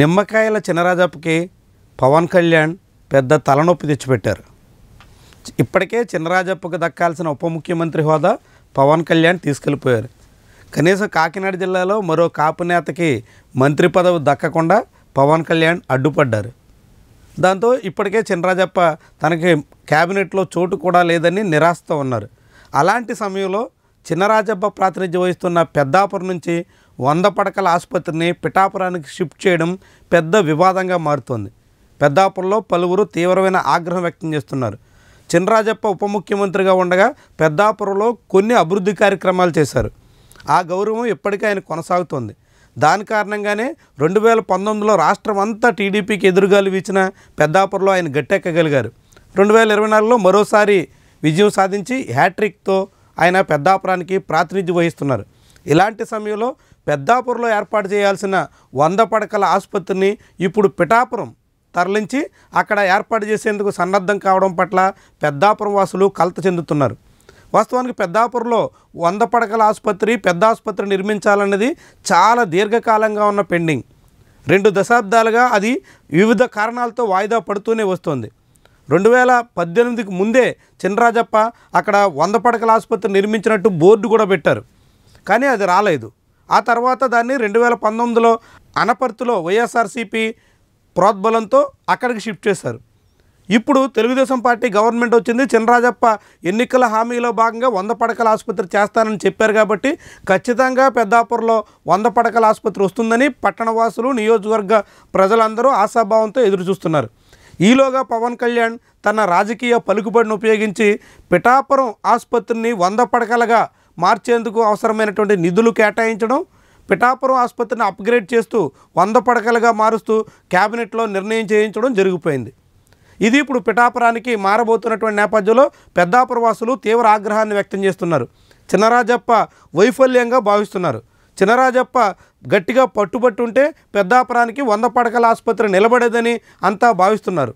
నిమ్మకాయల చినరాజప్పకి పవన్ కళ్యాణ్ పెద్ద తలనొప్పి తెచ్చిపెట్టారు ఇప్పటికే చినరాజప్పకు దక్కాల్సిన ఉప ముఖ్యమంత్రి హోదా పవన్ కళ్యాణ్ తీసుకెళ్ళిపోయారు కనీసం కాకినాడ జిల్లాలో మరో కాపు నేతకి మంత్రి పదవి దక్కకుండా పవన్ కళ్యాణ్ అడ్డుపడ్డారు దాంతో ఇప్పటికే చినరాజప్ప తనకి క్యాబినెట్లో చోటు కూడా లేదని నిరాశతో ఉన్నారు అలాంటి సమయంలో చిన్నరాజప్ప ప్రాతినిధ్యం వహిస్తున్న పెద్దాపురం నుంచి వంద పడకల ఆసుపత్రిని పిఠాపురానికి షిఫ్ట్ చేయడం పెద్ద వివాదంగా మారుతోంది పెద్దాపురంలో పలువురు తీవ్రమైన ఆగ్రహం వ్యక్తం చేస్తున్నారు చినరాజప్ప ఉప ముఖ్యమంత్రిగా ఉండగా పెద్దాపురంలో కొన్ని అభివృద్ధి కార్యక్రమాలు చేశారు ఆ గౌరవం ఇప్పటికీ ఆయన కొనసాగుతోంది దాని కారణంగానే రెండు వేల పంతొమ్మిదిలో రాష్ట్రం అంతా టీడీపీకి ఎదురుగాలు వీచిన పెద్దాపురంలో ఆయన గట్టెక్కగలిగారు రెండు వేల ఇరవై నాలుగులో మరోసారి విజయం సాధించి హ్యాట్రిక్తో ఆయన పెద్దాపురానికి ప్రాతినిధ్యం వహిస్తున్నారు ఇలాంటి సమయంలో పెద్దాపురంలో ఏర్పాటు చేయాల్సిన వంద పడకల ఆసుపత్రిని ఇప్పుడు పిఠాపురం తరలించి అక్కడ ఏర్పాటు చేసేందుకు సన్నద్ధం కావడం పట్ల పెద్దాపురం వాసులు కలత చెందుతున్నారు వాస్తవానికి పెద్దాపురంలో వంద పడకల ఆసుపత్రి పెద్ద ఆసుపత్రి నిర్మించాలన్నది చాలా దీర్ఘకాలంగా ఉన్న పెండింగ్ రెండు దశాబ్దాలుగా అది వివిధ కారణాలతో వాయిదా పడుతూనే వస్తుంది రెండు వేల పద్దెనిమిదికి ముందే చినరాజప్ప అక్కడ వంద పడకల ఆసుపత్రి నిర్మించినట్టు బోర్డు కూడా పెట్టారు కానీ అది రాలేదు ఆ తర్వాత దాన్ని రెండు వేల పంతొమ్మిదిలో అనపర్తిలో వైఎస్ఆర్సీపీ ప్రోద్బలంతో అక్కడికి షిఫ్ట్ చేశారు ఇప్పుడు తెలుగుదేశం పార్టీ గవర్నమెంట్ వచ్చింది చినరాజప్ప ఎన్నికల హామీలో భాగంగా వంద పడకల ఆసుపత్రి చేస్తానని చెప్పారు కాబట్టి ఖచ్చితంగా పెద్దాపూర్లో వంద పడకల ఆసుపత్రి వస్తుందని పట్టణవాసులు నియోజకవర్గ ప్రజలందరూ ఆశాభావంతో ఎదురు చూస్తున్నారు ఈలోగా పవన్ కళ్యాణ్ తన రాజకీయ పలుకుబడిని ఉపయోగించి పిఠాపురం ఆసుపత్రిని వంద పడకలుగా మార్చేందుకు అవసరమైనటువంటి నిధులు కేటాయించడం పిఠాపురం ఆసుపత్రిని అప్గ్రేడ్ చేస్తూ వంద పడకలుగా మారుస్తూ క్యాబినెట్లో నిర్ణయం చేయించడం జరిగిపోయింది ఇది ఇప్పుడు పిఠాపురానికి మారబోతున్నటువంటి నేపథ్యంలో పెద్దాపురవాసులు తీవ్ర ఆగ్రహాన్ని వ్యక్తం చేస్తున్నారు చిన్నరాజప్ప వైఫల్యంగా భావిస్తున్నారు చినరాజప్ప గట్టిగా పట్టుబట్టుంటే పెద్దాపురానికి వంద పడకల ఆసుపత్రి నిలబడేదని అంతా భావిస్తున్నారు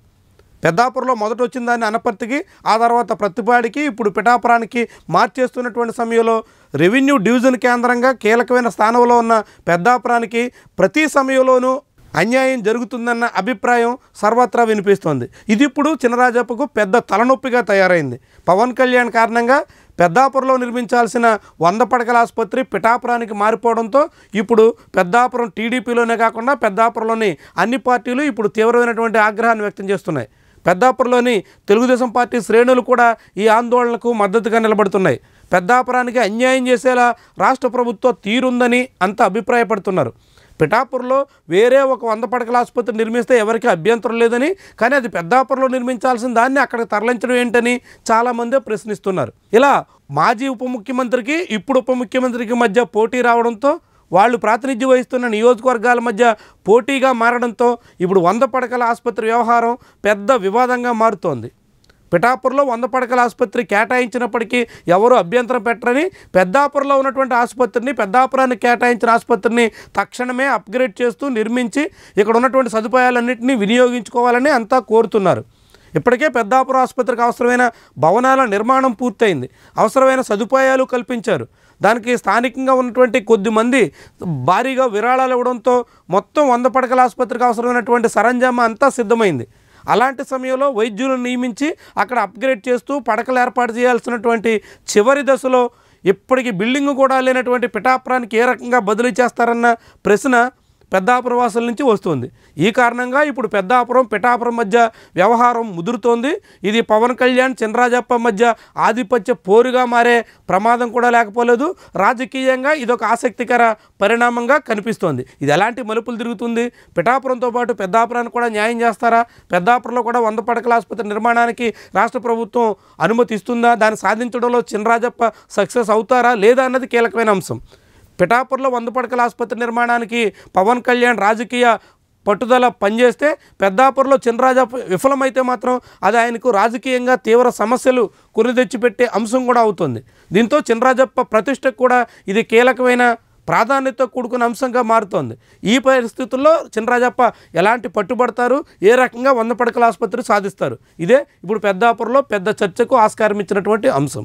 పెద్దాపురంలో మొదట వచ్చిందాన్ని అనపర్తికి ఆ తర్వాత ప్రతిపాడికి ఇప్పుడు పిఠాపురానికి మార్చేస్తున్నటువంటి సమయంలో రెవెన్యూ డివిజన్ కేంద్రంగా కీలకమైన స్థానంలో ఉన్న పెద్దాపురానికి ప్రతి సమయంలోనూ అన్యాయం జరుగుతుందన్న అభిప్రాయం సర్వత్రా వినిపిస్తోంది ఇది ఇప్పుడు చినరాజప్పకు పెద్ద తలనొప్పిగా తయారైంది పవన్ కళ్యాణ్ కారణంగా పెద్దాపురంలో నిర్మించాల్సిన వంద పడకల ఆసుపత్రి పిఠాపురానికి మారిపోవడంతో ఇప్పుడు పెద్దాపురం టీడీపీలోనే కాకుండా పెద్దాపురంలోని అన్ని పార్టీలు ఇప్పుడు తీవ్రమైనటువంటి ఆగ్రహాన్ని వ్యక్తం చేస్తున్నాయి పెద్దాపురలోని తెలుగుదేశం పార్టీ శ్రేణులు కూడా ఈ ఆందోళనకు మద్దతుగా నిలబడుతున్నాయి పెద్దాపురానికి అన్యాయం చేసేలా రాష్ట్ర ప్రభుత్వం తీరుందని అంత అభిప్రాయపడుతున్నారు పిఠాపూర్లో వేరే ఒక వంద పడకల ఆసుపత్రి నిర్మిస్తే ఎవరికీ అభ్యంతరం లేదని కానీ అది పెద్దాపురంలో నిర్మించాల్సిన దాన్ని అక్కడికి తరలించడం ఏంటని చాలామందే ప్రశ్నిస్తున్నారు ఇలా మాజీ ఉప ముఖ్యమంత్రికి ఇప్పుడు ఉప ముఖ్యమంత్రికి మధ్య పోటీ రావడంతో వాళ్ళు ప్రాతినిధ్యం వహిస్తున్న నియోజకవర్గాల మధ్య పోటీగా మారడంతో ఇప్పుడు వంద పడకల ఆసుపత్రి వ్యవహారం పెద్ద వివాదంగా మారుతోంది పిఠాపూర్లో వంద పడకల ఆసుపత్రి కేటాయించినప్పటికీ ఎవరు అభ్యంతరం పెట్టరని పెద్దాపురంలో ఉన్నటువంటి ఆసుపత్రిని పెద్దాపురాన్ని కేటాయించిన ఆసుపత్రిని తక్షణమే అప్గ్రేడ్ చేస్తూ నిర్మించి ఇక్కడ ఉన్నటువంటి సదుపాయాలన్నింటినీ వినియోగించుకోవాలని అంతా కోరుతున్నారు ఇప్పటికే పెద్దాపురం ఆసుపత్రికి అవసరమైన భవనాల నిర్మాణం పూర్తయింది అవసరమైన సదుపాయాలు కల్పించారు దానికి స్థానికంగా ఉన్నటువంటి కొద్దిమంది భారీగా విరాళాలు ఇవ్వడంతో మొత్తం వంద పడకల ఆసుపత్రికి అవసరమైనటువంటి సరంజామా అంతా సిద్ధమైంది అలాంటి సమయంలో వైద్యులను నియమించి అక్కడ అప్గ్రేడ్ చేస్తూ పడకలు ఏర్పాటు చేయాల్సినటువంటి చివరి దశలో ఇప్పటికీ బిల్డింగ్ కూడా లేనటువంటి పిఠాపురానికి ఏ రకంగా బదిలీ చేస్తారన్న ప్రశ్న పెద్దాపురవాసుల నుంచి వస్తుంది ఈ కారణంగా ఇప్పుడు పెద్దాపురం పిఠాపురం మధ్య వ్యవహారం ముదురుతోంది ఇది పవన్ కళ్యాణ్ చినరాజప్ప మధ్య ఆధిపత్య పోరుగా మారే ప్రమాదం కూడా లేకపోలేదు రాజకీయంగా ఇదొక ఆసక్తికర పరిణామంగా కనిపిస్తోంది ఇది ఎలాంటి మలుపులు తిరుగుతుంది పిఠాపురంతో పాటు పెద్దాపురాన్ని కూడా న్యాయం చేస్తారా పెద్దాపురంలో కూడా వంద పడకల ఆసుపత్రి నిర్మాణానికి రాష్ట్ర ప్రభుత్వం అనుమతిస్తుందా దాన్ని సాధించడంలో చినరాజప్ప సక్సెస్ అవుతారా లేదా అన్నది కీలకమైన అంశం పిఠాపుర్లో వంద పడకల ఆసుపత్రి నిర్మాణానికి పవన్ కళ్యాణ్ రాజకీయ పట్టుదల పనిచేస్తే పెద్దాపురలో చినరాజా విఫలమైతే మాత్రం అది ఆయనకు రాజకీయంగా తీవ్ర సమస్యలు తెచ్చిపెట్టే అంశం కూడా అవుతుంది దీంతో చినరాజప్ప ప్రతిష్ట కూడా ఇది కీలకమైన ప్రాధాన్యత కూడుకున్న అంశంగా మారుతోంది ఈ పరిస్థితుల్లో చినరాజప్ప ఎలాంటి పట్టుబడతారు ఏ రకంగా వంద పడకల ఆసుపత్రి సాధిస్తారు ఇదే ఇప్పుడు పెద్దాపురలో పెద్ద చర్చకు ఆస్కారం ఇచ్చినటువంటి అంశం